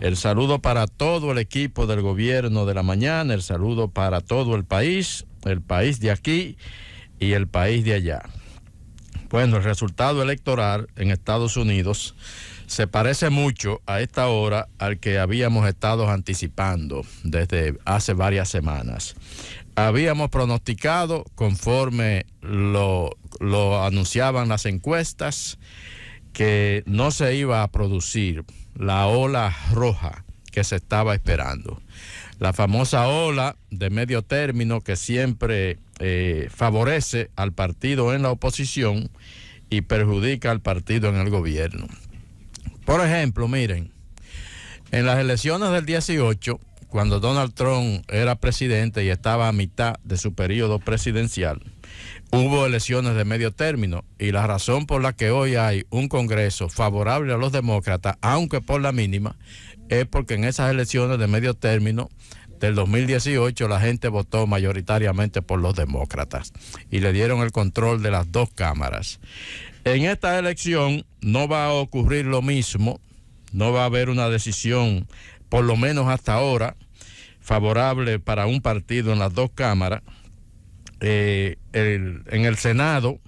El saludo para todo el equipo del gobierno de la mañana, el saludo para todo el país, el país de aquí y el país de allá. Bueno, el resultado electoral en Estados Unidos se parece mucho a esta hora al que habíamos estado anticipando desde hace varias semanas. Habíamos pronosticado, conforme lo, anunciaban las encuestas, que no se iba a producir la ola roja que se estaba esperando. La famosa ola de medio término que siempre eh, favorece al partido en la oposición y perjudica al partido en el gobierno. Por ejemplo, miren, en las elecciones del 18, cuando Donald Trump era presidente y estaba a mitad de su periodo presidencial, hubo elecciones de medio término y la razón por la que hoy hay un Congreso favorable a los demócratas, aunque por la mínima, es porque en esas elecciones de medio término del 2018 la gente votó mayoritariamente por los demócratas y le dieron el control de las dos cámaras. En esta elección no va a ocurrir lo mismo, no va a haber una decisión por lo menos hasta ahora, favorable para un partido en las dos cámaras. Eh, en el Senado,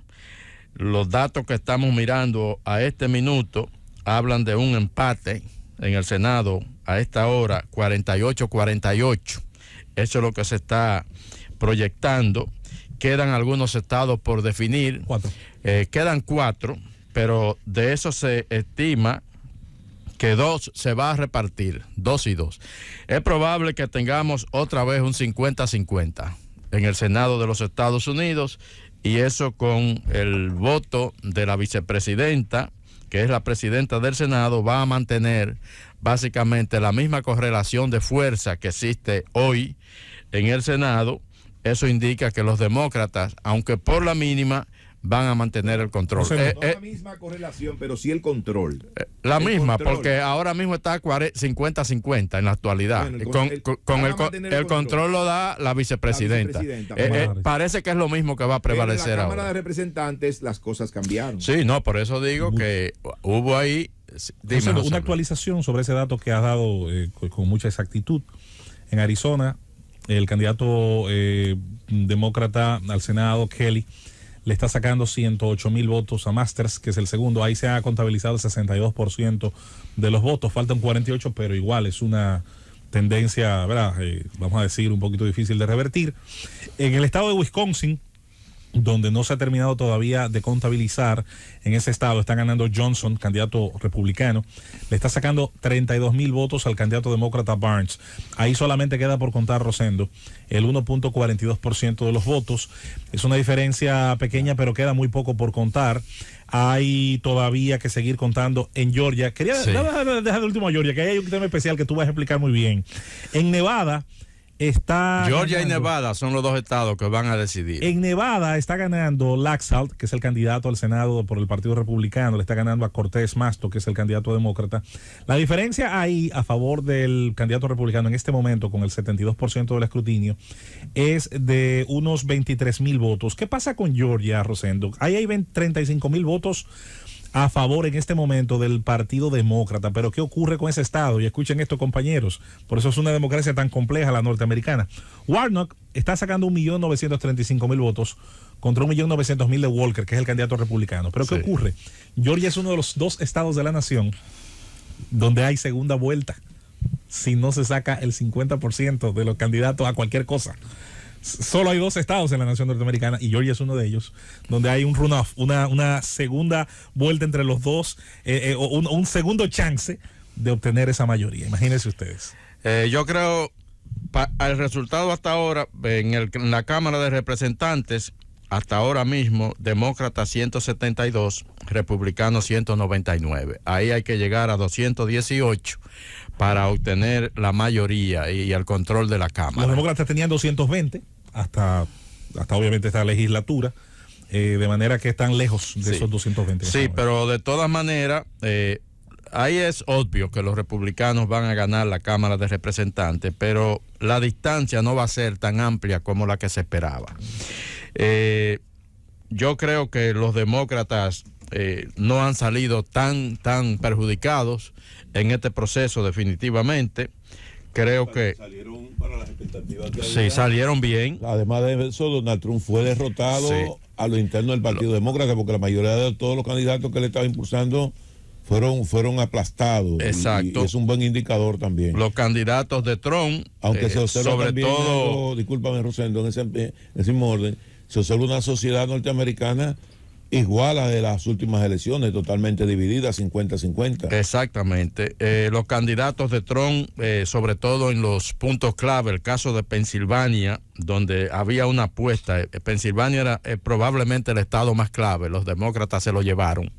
los datos que estamos mirando a este minuto hablan de un empate en el Senado a esta hora, 48-48. Eso es lo que se está proyectando. Quedan algunos estados por definir. Cuatro. Eh, quedan cuatro, pero de eso se estima que dos se va a repartir, dos y dos. Es probable que tengamos otra vez un 50-50 en el Senado de los Estados Unidos y eso con el voto de la vicepresidenta, que es la presidenta del Senado, va a mantener básicamente la misma correlación de fuerza que existe hoy en el Senado. Eso indica que los demócratas, aunque por la mínima, van a mantener el control. Eh, eh, la misma correlación, pero sí el control. Eh, la misma, porque ahora mismo está 50-50 en la actualidad. el, con, el, control. lo da la vicepresidenta. parece que es lo mismo que va a prevalecer ahora. En la Cámara de Representantes las cosas cambiaron. Sí, no, por eso digo que hubo ahí... una actualización sobre ese dato que has dado con mucha exactitud. En Arizona, el candidato demócrata al Senado, Kelly, le está sacando 108 mil votos a Masters, que es el segundo. Ahí se ha contabilizado el 62% de los votos. Faltan 48, pero igual es una tendencia, ¿verdad? Eh, vamos a decir, un poquito difícil de revertir. En el estado de Wisconsin, donde no se ha terminado todavía de contabilizar en ese estado. Está ganando Johnson, candidato republicano. Le está sacando 32 mil votos al candidato demócrata Barnes. Ahí solamente queda por contar Rosendo el 1.42% de los votos. Es una diferencia pequeña, pero queda muy poco por contar. Hay todavía que seguir contando en Georgia. Quería dejar, último a Georgia, que hay un tema especial que tú vas a explicar muy bien. En Nevada está. Georgia y Nevada son los dos estados que van a decidir. En Nevada está ganando Laxalt, que es el candidato al Senado por el Partido Republicano, le está ganando a Cortés Masto, que es el candidato demócrata. La diferencia ahí a favor del candidato republicano en este momento, con el 72% del escrutinio, es de unos 23 mil votos. ¿Qué pasa con Georgia, Rosendo? Ahí hay 35 mil votos a favor en este momento del Partido Demócrata. Pero ¿qué ocurre con ese Estado? Y escuchen esto, compañeros. Por eso es una democracia tan compleja la norteamericana. Warnock está sacando 1.935.000 votos contra 1.900.000 de Walker, que es el candidato republicano. Pero ¿qué ocurre? Georgia es uno de los dos estados de la nación donde hay segunda vuelta si no se saca el 50% de los candidatos a cualquier cosa solo hay dos estados en la nación norteamericana y Georgia es uno de ellos, donde hay un runoff, una, una segunda vuelta entre los dos, eh, eh, O un, segundo chance de obtener esa mayoría. Imagínense ustedes. Eh, yo creo, al resultado hasta ahora, en, en la Cámara de Representantes, hasta ahora mismo, demócrata 172, republicano 199. Ahí hay que llegar a 218 para obtener la mayoría y, el control de la Cámara. Los demócratas tenían 220 hasta, hasta obviamente esta legislatura. Eh, de manera que están lejos de esos 220. Sí, pero de todas maneras, eh, ahí es obvio que los republicanos van a ganar la Cámara de Representantes, pero la distancia no va a ser tan amplia como la que se esperaba. Eh, yo creo que los demócratas eh, no han salido tan, tan perjudicados en este proceso definitivamente. Creo que... Salieron Sí, salieron bien. Además de eso, Donald Trump fue derrotado a lo interno del Partido Demócrata, porque la mayoría de todos los candidatos que le estaba impulsando fueron, fueron aplastados. Exacto. Y es un buen indicador también. Los candidatos de Trump, aunque se eh, sobre todo, discúlpame Rosendo, en ese, en ese orden, se observa una sociedad norteamericana igual a de las últimas elecciones, totalmente dividida, 50-50. Exactamente. Eh, los candidatos de Trump, eh, sobre todo en los puntos clave, el caso de Pensilvania, donde había una apuesta, eh, Pensilvania era probablemente el estado más clave, los demócratas se lo llevaron.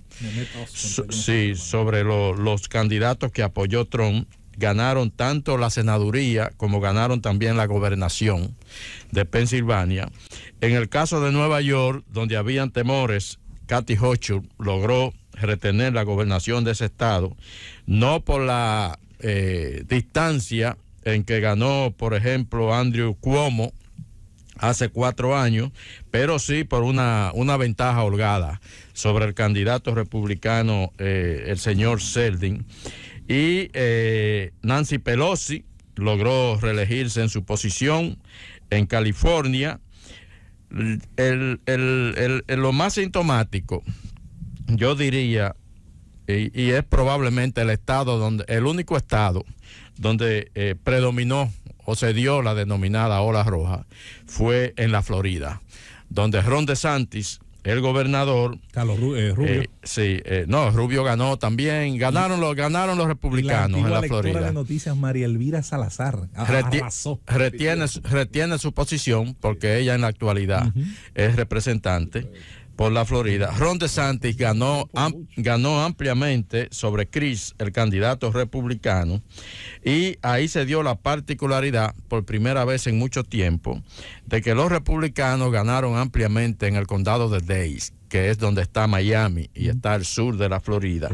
sí, sobre los candidatos que apoyó Trump, ganaron tanto la senaduría como ganaron también la gobernación de Pensilvania. En el caso de Nueva York, donde habían temores, Kathy Hochul logró retener la gobernación de ese estado, no por la eh, distancia en que ganó, por ejemplo, Andrew Cuomo hace cuatro años, pero sí por una, ventaja holgada sobre el candidato republicano, eh, el señor Seldin. Y eh, Nancy Pelosi logró reelegirse en su posición en California. lo más sintomático, yo diría, y, es probablemente el estado donde, el único estado donde eh, predominó o se dio la denominada ola roja, fue en la Florida, donde Ron DeSantis el gobernador. Carlos eh, Rubio. Eh, sí, eh, no, Rubio ganó también. Ganaron los, ganaron los republicanos la en la Florida. noticias, María Elvira Salazar. retiene, retiene su posición porque ella en la actualidad es representante por la Florida. Ron DeSantis ganó, ganó ampliamente sobre Chris, el candidato republicano, y ahí se dio la particularidad, por primera vez en mucho tiempo, de que los republicanos ganaron ampliamente en el condado de Deist que es donde está Miami y está al sur de la Florida.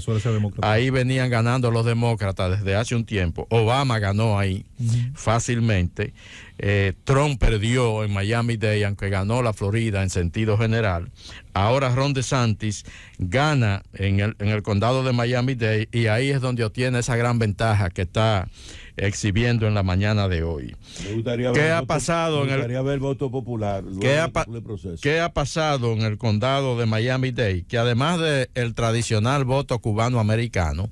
Ahí venían ganando los demócratas desde hace un tiempo. Obama ganó ahí fácilmente. Eh, Trump perdió en Miami Day, aunque ganó la Florida en sentido general. Ahora Ron DeSantis gana en el, en el condado de Miami Day. y ahí es donde obtiene esa gran ventaja que está exhibiendo en la mañana de hoy. Me gustaría ¿Qué ver ha pasado en el voto popular? ¿qué ha, pasado en el condado de Miami-Dade? Que además del el tradicional voto cubano americano,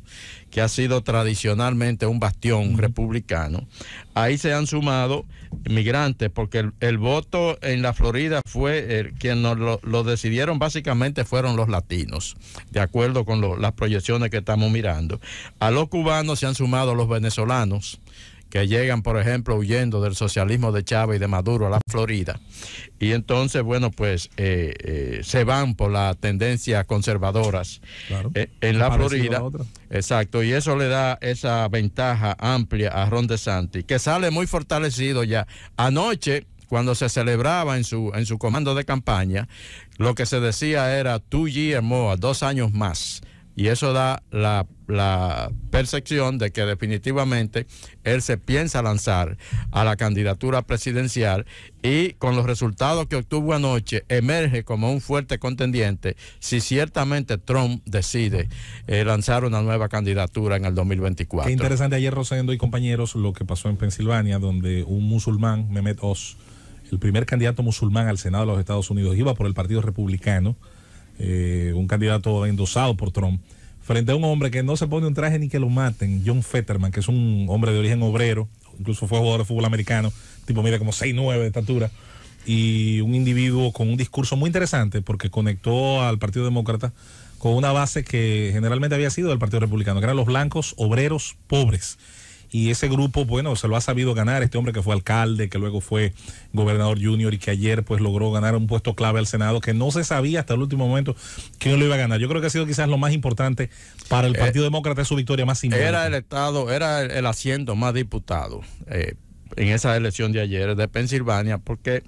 que ha sido tradicionalmente un bastión republicano. Ahí se han sumado migrantes, porque el, voto en la Florida fue, quien lo, decidieron básicamente fueron los latinos, de acuerdo con las proyecciones que estamos mirando. A los cubanos se han sumado los venezolanos que llegan, por ejemplo, huyendo del socialismo de Chávez y de Maduro a la Florida. Y entonces, bueno, pues eh, eh, se van por las tendencias conservadoras eh, en la Florida. Exacto, y eso le da esa ventaja amplia a Ron DeSantis, que sale muy fortalecido ya. Anoche, cuando se celebraba en su, en su comando de campaña, lo que se decía era two years dos años más y eso da la, percepción de que definitivamente él se piensa lanzar a la candidatura presidencial y con los resultados que obtuvo anoche emerge como un fuerte contendiente si ciertamente Trump decide eh, lanzar una nueva candidatura en el 2024. Qué interesante ayer Rosendo y compañeros lo que pasó en Pensilvania donde un musulmán, Mehmet Oz, el primer candidato musulmán al Senado de los Estados Unidos, iba por el Partido Republicano eh, un candidato endosado por Trump, frente a un hombre que no se pone un traje ni que lo maten, John Fetterman, que es un hombre de origen obrero, incluso fue jugador de fútbol americano, tipo mide como 6'9 de estatura, y un individuo con un discurso muy interesante porque conectó al Partido Demócrata con una base que generalmente había sido del Partido Republicano, que eran los blancos obreros pobres y ese grupo, bueno, se lo ha sabido ganar, este hombre que fue alcalde, que luego fue gobernador junior y que ayer pues logró ganar un puesto clave al Senado, que no se sabía hasta el último momento quién lo iba a ganar. Yo creo que ha sido quizás lo más importante para el eh, Partido Demócrata, su victoria más simbólica. Era el Estado, era el, el asiento más diputado. Eh, en esa elección de ayer de Pensilvania, porque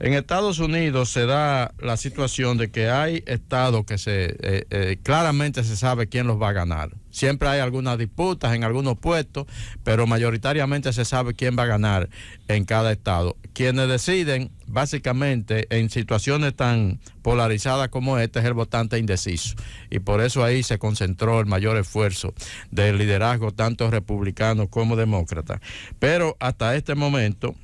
en Estados Unidos se da la situación de que hay estados que se eh, eh, claramente se sabe quién los va a ganar. Siempre hay algunas disputas en algunos puestos, pero mayoritariamente se sabe quién va a ganar en cada estado. Quienes deciden básicamente en situaciones tan polarizadas como esta es el votante indeciso. Y por eso ahí se concentró el mayor esfuerzo del liderazgo tanto republicano como demócrata. Pero hasta este momento...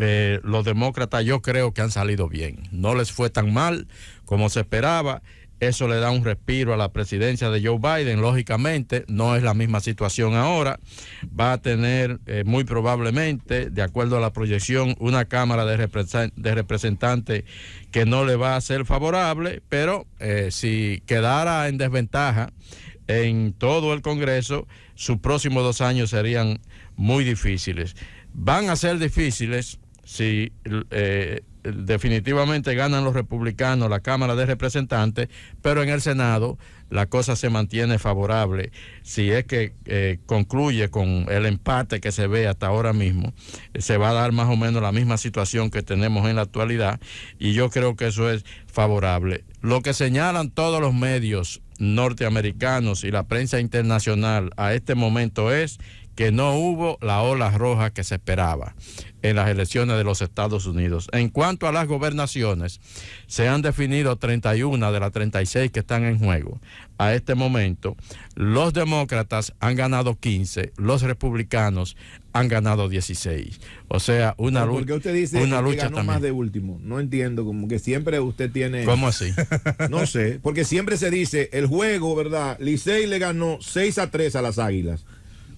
Eh, los demócratas yo creo que han salido bien. No les fue tan mal como se esperaba eso le da un respiro a la presidencia de Joe Biden. Lógicamente, no es la misma situación ahora. Va a tener eh, muy probablemente, de acuerdo a la proyección, una Cámara de, Representantes que no le va a ser favorable, pero eh, si quedara en desventaja en todo el Congreso, sus próximos dos años serían muy difíciles. Van a ser difíciles si eh, definitivamente ganan los republicanos la Cámara de Representantes, pero en el Senado la cosa se mantiene favorable. Si es que eh, concluye con el empate que se ve hasta ahora mismo, se va a dar más o menos la misma situación que tenemos en la actualidad y yo creo que eso es favorable. Lo que señalan todos los medios norteamericanos y la prensa internacional a este momento es que no hubo la ola roja que se esperaba en las elecciones de los Estados Unidos. En cuanto a las gobernaciones, se han definido 31 de las 36 que están en juego. A este momento, los demócratas han ganado 15, los republicanos han ganado 16. O sea, una lucha. Porque usted dice lucha más de último. No entiendo, como que siempre usted tiene. ¿Cómo así? no sé, porque siempre se dice el juego, ¿verdad? Licey le ganó 6 a 3 a las Águilas.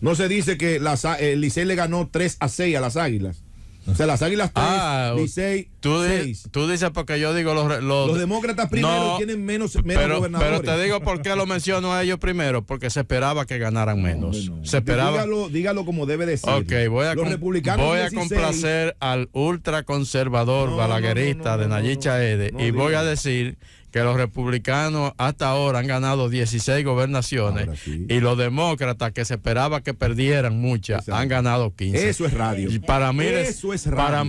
No se dice que el eh, Licey le ganó 3 a 6 a las Águilas. O sea, las Águilas 3, ah, Licey tú, dices, tú dices porque yo digo los... Los, demócratas primero tienen menos, menos pero, gobernadores. Pero te digo por qué lo menciono a ellos primero, porque se esperaba que ganaran menos. Se esperaba... Dígalo, como debe decir. Ok, voy a, los republicanos voy a complacer al ultraconservador balaguerista de Nayicha Ede y voy a decir que los republicanos hasta ahora han ganado 16 gobernaciones y los demócratas que se esperaba que perdieran muchas han ganado 15. Eso es radio. Y para miles, para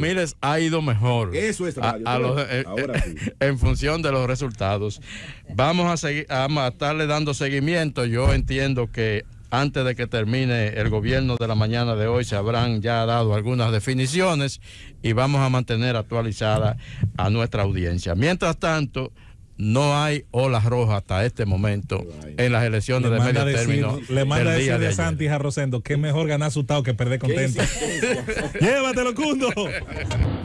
ha ido mejor. Eso es radio. Eh, eh, en función de los resultados. Vamos a seguir a estarle dando seguimiento. Yo entiendo que antes de que termine el gobierno de la mañana de hoy se habrán ya dado algunas definiciones y vamos a mantener actualizada a nuestra audiencia. Mientras tanto, no hay olas rojas hasta este momento en las elecciones de medio término. Le manda a decirle a Santi que mejor ganar asustado que perder contento. Llévatelo, Cundo.